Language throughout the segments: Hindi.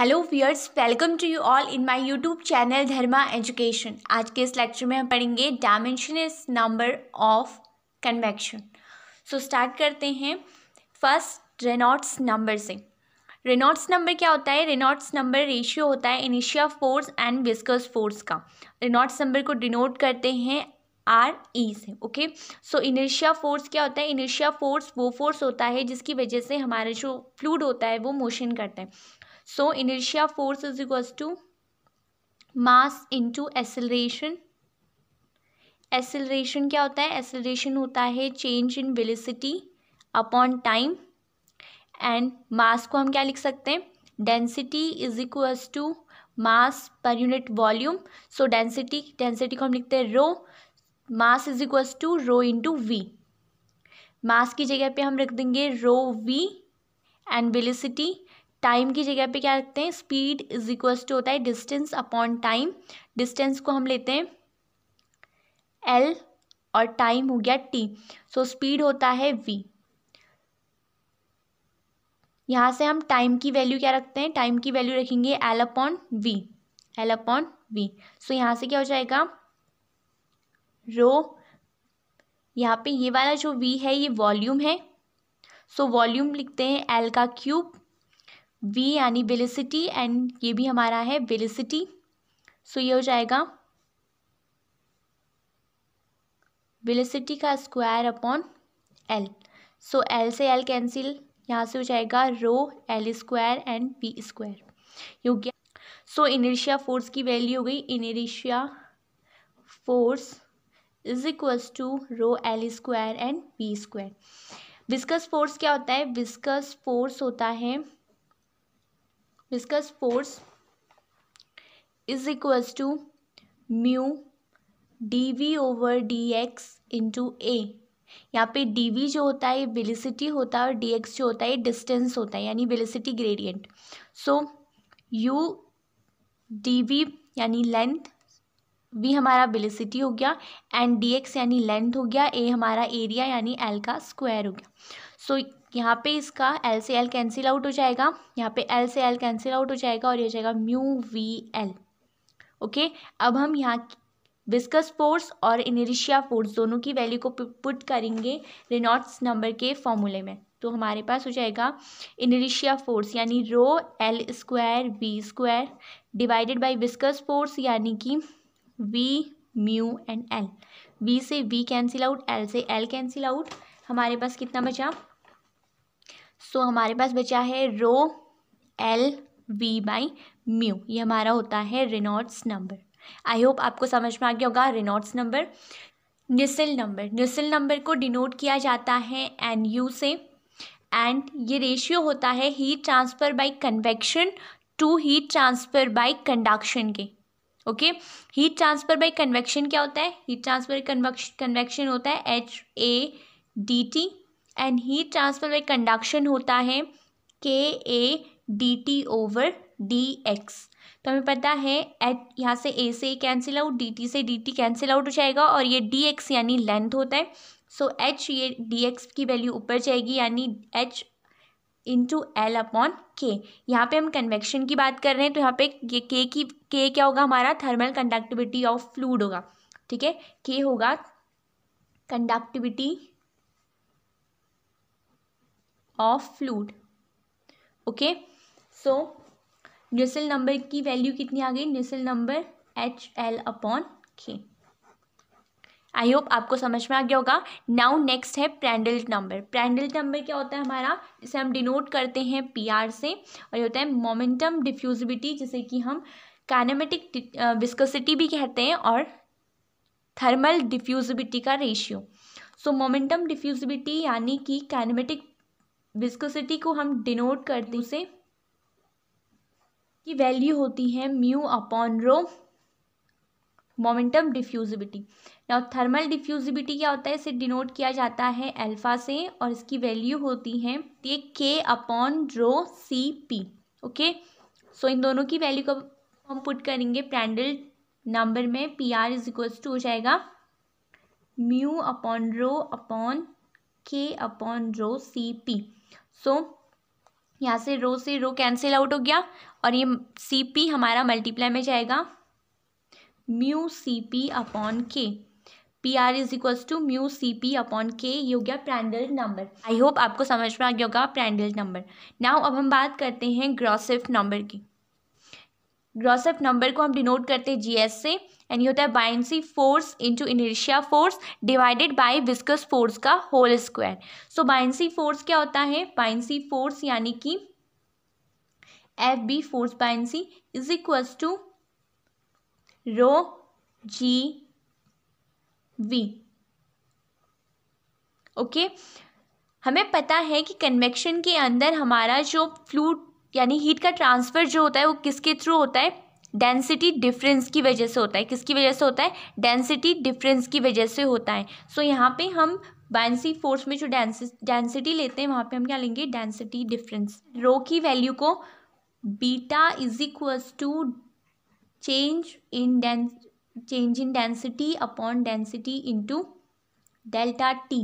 Hello viewers welcome to you all in my YouTube channel Dharma education आज के इस लेक्चर में हम पढ़ेंगे dimension number of convection so start करते हैं फर्स्ट रेनॉट्स नंबर से रेनॉट्स नंबर क्या होता है रेनॉट्स नंबर रेशियो होता है इनिशिया फोर्स एंड विस्कस फोर्स का रेनॉट्स नंबर को डिनोट करते हैं आर ई e से ओके सो इनर्शिया फोर्स क्या होता है इनर्शिया फोर्स वो फोर्स होता है जिसकी वजह से हमारा जो फ्लूड होता है वो मोशन करता है so inertia force is equals to mass into acceleration acceleration क्या होता है एसेलरेशन होता है change in velocity upon time and mass को हम क्या लिख सकते हैं density is equals to mass per unit volume so density density को हम लिखते हैं rho mass is equals to rho into V mass की जगह पे हम रख देंगे rho V and velocity time की जगह पे क्या रखते हैं स्पीड इज इक्वल टू होता है डिस्टेंस अपॉन टाइम डिस्टेंस को हम लेते हैं एल और टाइम हो गया टी सो स्पीड होता है वी यहाँ से हम टाइम की वैल्यू क्या रखते हैं टाइम की वैल्यू रखेंगे L upon V L upon V so यहाँ से क्या हो जाएगा रो यहाँ पे ये वाला जो वी है ये वॉल्यूम है सो so, वॉल्यूम लिखते हैं एल का क्यूब वी यानी वेलिसिटी एंड ये भी हमारा है वेलिसिटी सो ये हो जाएगा वेलिसिटी का square upon L so L से एल कैंसिल यहाँ से हो जाएगा rho L square and V square ये हो गया सो इनर्शिया फोर्स की वैल्यू हो गई inertia force is equals to rho L square and V square viscous force क्या होता है विस्कस फोर्स होता है viscous force is equals to mu D V over D X into A यहाँ पे डी वी जो होता है वेलिसिटी होता है और डी एक्स जो होता है डिस्टेंस होता है यानी velocity gradient so U D V यानी लेंथ वी हमारा वेलिसिटी हो गया एंड डी एक्स यानी लेंथ हो गया ए हमारा एरिया यानी एल का स्क्वायर हो गया सो so, यहाँ पे इसका एल से एल कैंसिल आउट हो जाएगा यहाँ पे एल से एल कैंसिल आउट हो जाएगा और ये हो जाएगा म्यू वी एल ओके अब हम यहाँ विस्कस फोर्स और इनरिशिया फोर्स दोनों की वैल्यू को पुट करेंगे रेनॉट्स नंबर के फॉर्मूले में तो हमारे पास हो जाएगा इनरिशिया फोर्स यानी rho L square V square divided by viscous force यानी कि V mu and L V से वी कैंसिल आउट एल से एल कैंसिल आउट हमारे पास कितना बचा सो हमारे पास बचा है rho L V by mu ये हमारा होता है रेनॉट्स नंबर आई होप आपको समझ में आ गया होगा Reynolds number Nusselt number Nusselt number को डिनोट किया जाता है एन यू से एंड ये रेशियो होता है heat transfer by convection to heat transfer by conduction के okay heat transfer by convection क्या होता है हीट ट्रांसफ़र कन्वेक्शन होता है H A D T and heat transfer में कंडक्शन होता है K A D T over D X तो हमें पता है एट यहाँ से ए से A cancel out D T से डी टी कैंसिल आउट हो जाएगा और ये डी एक्स यानी लेंथ होता है सो so, एच ये डी एक्स की वैल्यू ऊपर जाएगी यानी एच इंटू एल अपॉन के यहाँ पे हम कन्वेक्शन की बात कर रहे हैं तो यहाँ पे के की के क्या होगा हमारा थर्मल कंडक्टिविटी ऑफ फ्लूड होगा ठीक है के होगा conductivity of fluid okay so Nusselt number की वैल्यू कितनी आ गई Nusselt number H L upon K I hope आपको समझ में आ गया होगा नाउ नेक्स्ट है प्रैंडल्ट नंबर प्रैंडल्ट नंबर क्या होता है हमारा इसे हम डिनोट करते हैं पी आर से और ये होता है मोमेंटम डिफ्यूजिबिलिटी जिसे कि हम कैनेमेटिक विस्कोसिटी uh, भी कहते हैं और थर्मल डिफ्यूजिबिलिटी का रेशियो सो मोमेंटम डिफ्यूजिबिलिटी यानी कि कैनेमेटिक विस्कोसिटी को हम डिनोट करते हैं उसे की वैल्यू होती है mu upon rho momentum diffusivity या थर्मल डिफ्यूजिबिटी क्या होता है इसे डिनोट किया जाता है अल्फा से और इसकी वैल्यू होती है ये K upon rho C P okay so इन दोनों की वैल्यू को हम पुट करेंगे प्रैंडल नंबर में P R is equals to हो जाएगा mu upon rho upon K upon rho C P so यहाँ से रो से रो कैंसिल आउट हो गया और ये सी पी हमारा मल्टीप्लाई में जाएगा mu C P upon K P R is equals to mu C P upon K ये हो गया प्रैंडल नंबर आई होप आपको समझ में आ गया होगा प्रैंडल नंबर नाउ अब हम बात करते हैं ग्रॉसिफ नंबर की ग्रॉसअप नंबर को हम डिनोट करते हैं जीएस से एंड ये होता है buoyancy force into inertia force divided by viscous force का whole square so buoyancy force क्या होता है बाइंसी फोर्स यानी कि F B force buoyancy is equals to rho G V okay okay? हमें पता है कि कन्वेक्शन के अंदर हमारा जो फ्लूड यानी हीट का ट्रांसफ़र जो होता है वो किसके थ्रू होता है डेंसिटी डिफरेंस की वजह से होता है किसकी वजह से होता है डेंसिटी डिफरेंस की वजह से होता है सो so, यहाँ पे हम बायसी फोर्स में जो डेंसि डेंसिटी लेते हैं वहाँ पे हम क्या लेंगे डेंसिटी डिफरेंस रो की वैल्यू को beta is equals to change in डें change in density upon density into delta T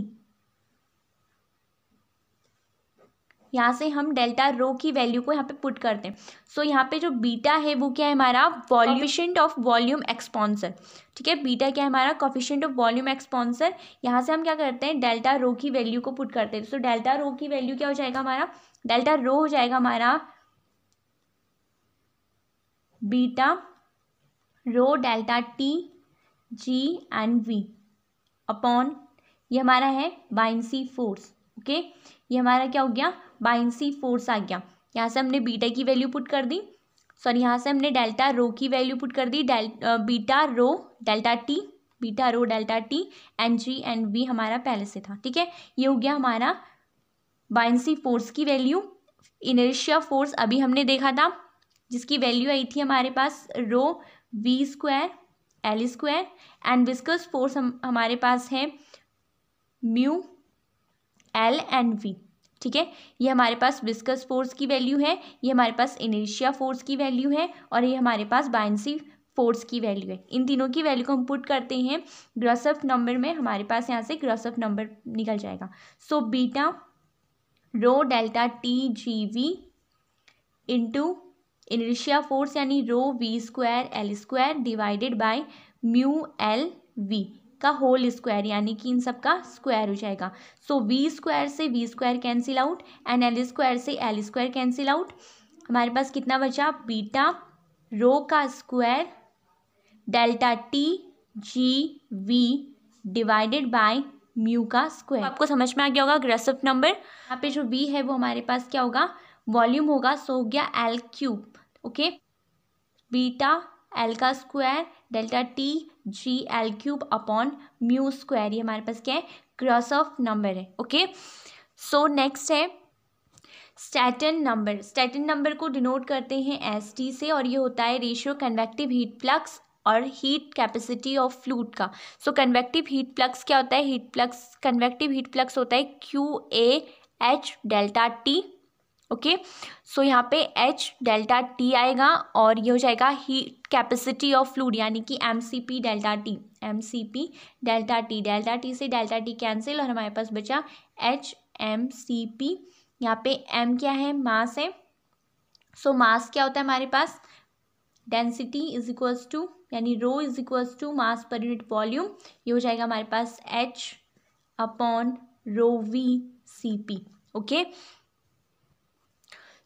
यहाँ से हम डेल्टा रो की वैल्यू को यहाँ पे पुट करते हैं सो so, यहाँ पे जो बीटा है वो क्या है हमारा वॉल्यूशेंट ऑफ वॉल्यूम एक्सपॉन्सर ठीक है बीटा क्या है हमारा कॉफिशेंट ऑफ वॉल्यूम एक्सपॉन्सर यहाँ से हम क्या करते हैं डेल्टा रो की वैल्यू को पुट करते हैं सो डेल्टा रो की वैल्यू क्या हो जाएगा हमारा डेल्टा रो हो जाएगा हमारा beta rho delta T G and V upon ये हमारा है बाइंसी फोर्स ओके ये हमारा क्या हो गया बाइंसी फोर्स आ गया यहाँ से हमने बीटा की वैल्यू पुट कर दी सॉरी यहाँ से हमने डेल्टा रो की वैल्यू पुट कर दी डेल beta rho delta T beta rho delta T and G N V हमारा पहले से था ठीक है ये हो गया हमारा बाइंसी फोर्स की वैल्यू इनर्शिया फोर्स अभी हमने देखा था जिसकी वैल्यू आई थी हमारे पास rho V square L square and viscous force हम हमारे पास है म्यू एल एंड वी ठीक है ये हमारे पास विस्कस फोर्स की वैल्यू है ये हमारे पास इनर्शिया फोर्स की वैल्यू है और ये हमारे पास बाइंसी फोर्स की वैल्यू है इन तीनों की वैल्यू को हम पुट करते हैं ग्रॉसअप नंबर में हमारे पास यहाँ से ग्रॉसअप नंबर निकल जाएगा so beta rho delta T G V into inertia force यानी rho V square L square divided by mu L V का होल स्क्वायर यानी कि इन सब का स्क्वायर हो जाएगा सो वी स्क्वायर से V square cancel out and L square से एल स्क्वायर कैंसिल आउट हमारे पास कितना बचा बीटा रो का square delta T G V divided by mu का स्क्वायर आपको समझ में आ गया होगा ग्रेसअप नंबर यहाँ पे जो वी है वो हमारे पास क्या होगा वॉल्यूम होगा सो हो गया L cube okay beta L का square delta T G L cube upon mu square ये हमारे पास क्या है क्रॉस ऑफ नंबर है ओके सो नेक्स्ट है स्टैटन नंबर स्टैटन नंबर को डिनोट करते हैं एस टी से और ये होता है रेशियो कन्वेक्टिव हीट प्लक्स और हीट कैपेसिटी ऑफ फ्लूड का सो कन्वेक्टिव हीट प्लक्स क्या होता है heat flux convective heat flux होता है Q A H delta T okay so यहाँ पे एच डेल्टा टी आएगा और ये हो जाएगा ही कैपेसिटी ऑफ फ्लूड यानी कि M C P delta T M C P delta T delta T से डेल्टा टी कैंसिल और हमारे पास बचा एच एम सी पी यहाँ पे एम क्या है मास है सो so, मास क्या होता है हमारे पास डेंसिटी इज इक्वल्स टू यानी rho is equals to mass per unit volume ये हो जाएगा हमारे पास H upon rho V C P okay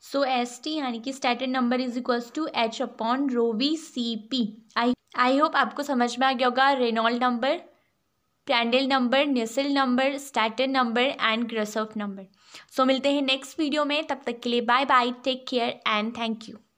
so S T यानी कि Stanton number is equals to H upon rho V C P I I hope आपको समझ में आ गया होगा Reynolds number Prandtl number Nusselt number Stanton number and Grashof number so मिलते हैं नेक्स्ट वीडियो में तब तक के लिए bye bye take care and thank you